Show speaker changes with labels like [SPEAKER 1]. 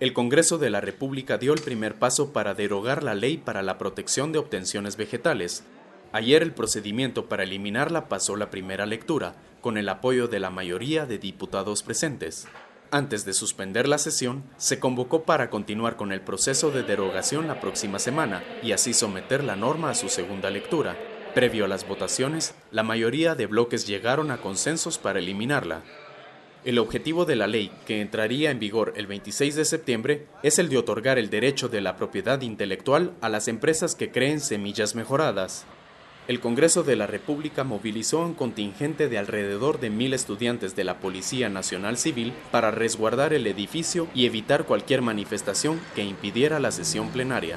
[SPEAKER 1] El Congreso de la República dio el primer paso para derogar la ley para la protección de obtenciones vegetales. Ayer el procedimiento para eliminarla pasó la primera lectura, con el apoyo de la mayoría de diputados presentes. Antes de suspender la sesión, se convocó para continuar con el proceso de derogación la próxima semana y así someter la norma a su segunda lectura. Previo a las votaciones, la mayoría de bloques llegaron a consensos para eliminarla. El objetivo de la ley, que entraría en vigor el 26 de septiembre, es el de otorgar el derecho de la propiedad intelectual a las empresas que creen semillas mejoradas. El Congreso de la República movilizó un contingente de alrededor de mil estudiantes de la Policía Nacional Civil para resguardar el edificio y evitar cualquier manifestación que impidiera la sesión plenaria.